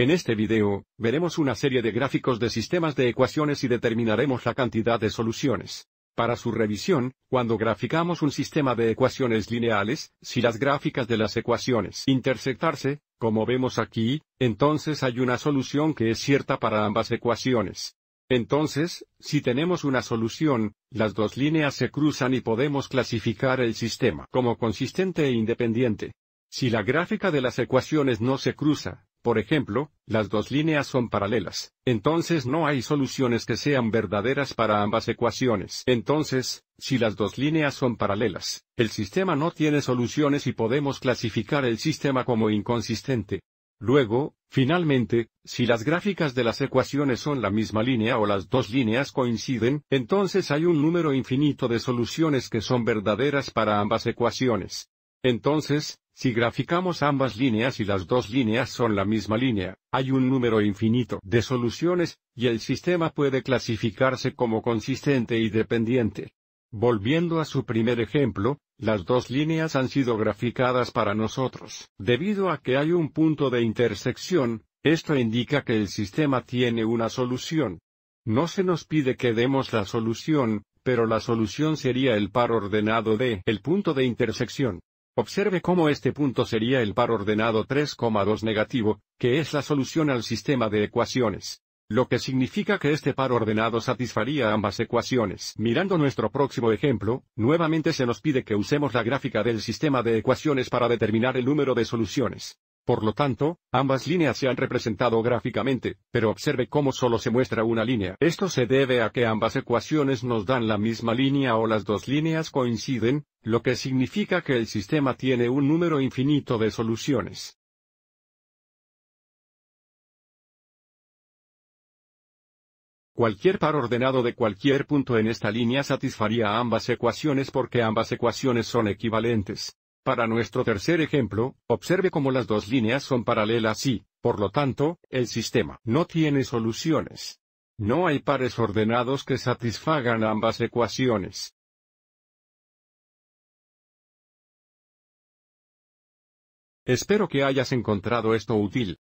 En este video, veremos una serie de gráficos de sistemas de ecuaciones y determinaremos la cantidad de soluciones. Para su revisión, cuando graficamos un sistema de ecuaciones lineales, si las gráficas de las ecuaciones intersectarse, como vemos aquí, entonces hay una solución que es cierta para ambas ecuaciones. Entonces, si tenemos una solución, las dos líneas se cruzan y podemos clasificar el sistema como consistente e independiente. Si la gráfica de las ecuaciones no se cruza, por ejemplo, las dos líneas son paralelas, entonces no hay soluciones que sean verdaderas para ambas ecuaciones. Entonces, si las dos líneas son paralelas, el sistema no tiene soluciones y podemos clasificar el sistema como inconsistente. Luego, finalmente, si las gráficas de las ecuaciones son la misma línea o las dos líneas coinciden, entonces hay un número infinito de soluciones que son verdaderas para ambas ecuaciones. Entonces, si graficamos ambas líneas y las dos líneas son la misma línea, hay un número infinito de soluciones, y el sistema puede clasificarse como consistente y dependiente. Volviendo a su primer ejemplo, las dos líneas han sido graficadas para nosotros. Debido a que hay un punto de intersección, esto indica que el sistema tiene una solución. No se nos pide que demos la solución, pero la solución sería el par ordenado de el punto de intersección. Observe cómo este punto sería el par ordenado 3,2 negativo, que es la solución al sistema de ecuaciones. Lo que significa que este par ordenado satisfaría ambas ecuaciones. Mirando nuestro próximo ejemplo, nuevamente se nos pide que usemos la gráfica del sistema de ecuaciones para determinar el número de soluciones. Por lo tanto, ambas líneas se han representado gráficamente, pero observe cómo solo se muestra una línea. Esto se debe a que ambas ecuaciones nos dan la misma línea o las dos líneas coinciden, lo que significa que el sistema tiene un número infinito de soluciones. Cualquier par ordenado de cualquier punto en esta línea satisfaría ambas ecuaciones porque ambas ecuaciones son equivalentes. Para nuestro tercer ejemplo, observe cómo las dos líneas son paralelas y, por lo tanto, el sistema no tiene soluciones. No hay pares ordenados que satisfagan ambas ecuaciones. Espero que hayas encontrado esto útil.